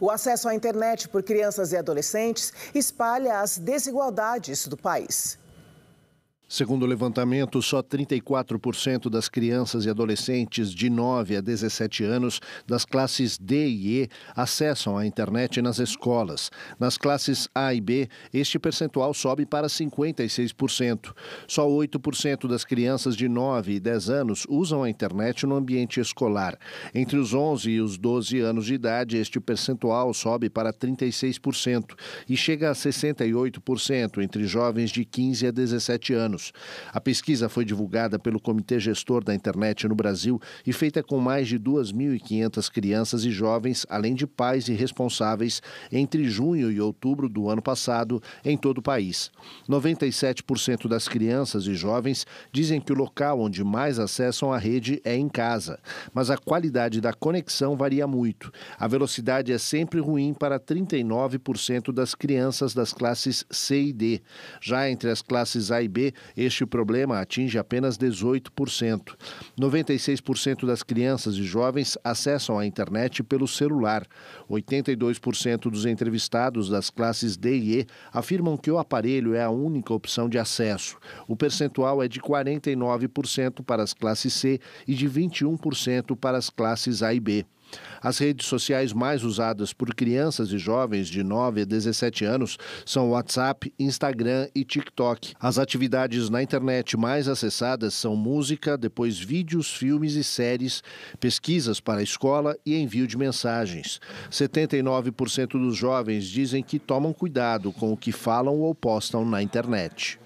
O acesso à internet por crianças e adolescentes espalha as desigualdades do país. Segundo o levantamento, só 34% das crianças e adolescentes de 9 a 17 anos das classes D e E acessam a internet nas escolas. Nas classes A e B, este percentual sobe para 56%. Só 8% das crianças de 9 e 10 anos usam a internet no ambiente escolar. Entre os 11 e os 12 anos de idade, este percentual sobe para 36% e chega a 68% entre jovens de 15 a 17 anos anos. A pesquisa foi divulgada pelo Comitê Gestor da Internet no Brasil e feita com mais de 2.500 crianças e jovens, além de pais e responsáveis, entre junho e outubro do ano passado em todo o país. 97% das crianças e jovens dizem que o local onde mais acessam a rede é em casa, mas a qualidade da conexão varia muito. A velocidade é sempre ruim para 39% das crianças das classes C e D. Já entre as classes A e B, este problema atinge apenas 18%. 96% das crianças e jovens acessam a internet pelo celular. 82% dos entrevistados das classes D e E afirmam que o aparelho é a única opção de acesso. O percentual é de 49% para as classes C e de 21% para as classes A e B. As redes sociais mais usadas por crianças e jovens de 9 a 17 anos são WhatsApp, Instagram e TikTok. As atividades na internet mais acessadas são música, depois vídeos, filmes e séries, pesquisas para a escola e envio de mensagens. 79% dos jovens dizem que tomam cuidado com o que falam ou postam na internet.